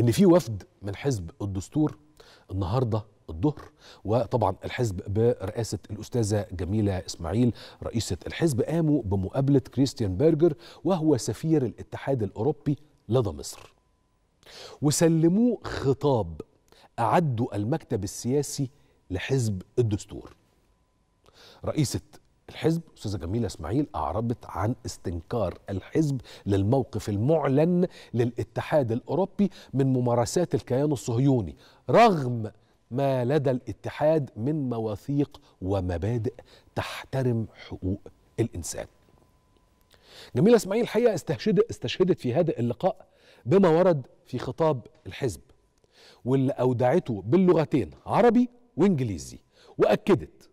ان في وفد من حزب الدستور النهارده الظهر وطبعا الحزب برئاسة الأستاذة جميلة إسماعيل رئيسة الحزب قاموا بمقابلة كريستيان بيرجر وهو سفير الاتحاد الأوروبي لدى مصر وسلموه خطاب أعدوا المكتب السياسي لحزب الدستور رئيسة الحزب استاذه جميله اسماعيل اعربت عن استنكار الحزب للموقف المعلن للاتحاد الاوروبي من ممارسات الكيان الصهيوني رغم ما لدى الاتحاد من مواثيق ومبادئ تحترم حقوق الانسان جميله اسماعيل الحقيقه استشهدت استشهدت في هذا اللقاء بما ورد في خطاب الحزب واللي اودعته باللغتين عربي وانجليزي واكدت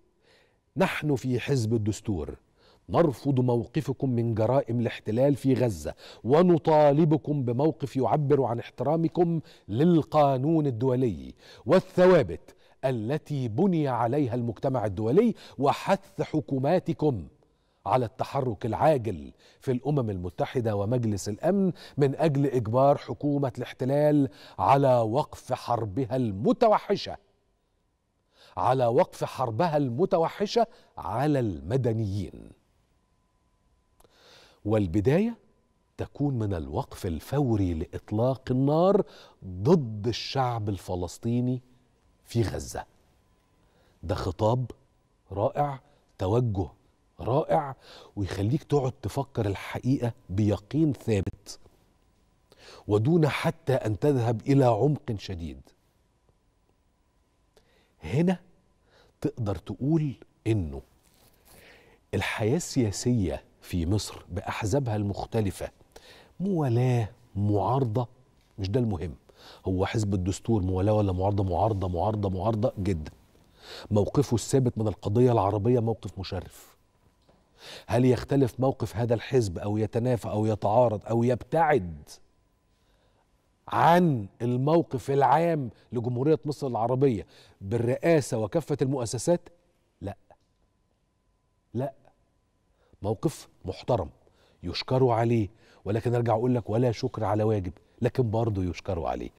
نحن في حزب الدستور نرفض موقفكم من جرائم الاحتلال في غزه ونطالبكم بموقف يعبر عن احترامكم للقانون الدولي والثوابت التي بني عليها المجتمع الدولي وحث حكوماتكم على التحرك العاجل في الامم المتحده ومجلس الامن من اجل اجبار حكومه الاحتلال على وقف حربها المتوحشه على وقف حربها المتوحشه على المدنيين والبدايه تكون من الوقف الفوري لاطلاق النار ضد الشعب الفلسطيني في غزه ده خطاب رائع توجه رائع ويخليك تقعد تفكر الحقيقه بيقين ثابت ودون حتى ان تذهب الى عمق شديد هنا تقدر تقول انه الحياه السياسيه في مصر باحزابها المختلفه موالاه معارضه مش ده المهم هو حزب الدستور موالاه ولا معارضه معارضه معارضه معارضه جدا موقفه الثابت من القضيه العربيه موقف مشرف هل يختلف موقف هذا الحزب او يتنافى او يتعارض او يبتعد عن الموقف العام لجمهورية مصر العربية بالرئاسة وكافة المؤسسات لا لا موقف محترم يشكروا عليه ولكن ارجع اقول لك ولا شكر على واجب لكن برضه يشكروا عليه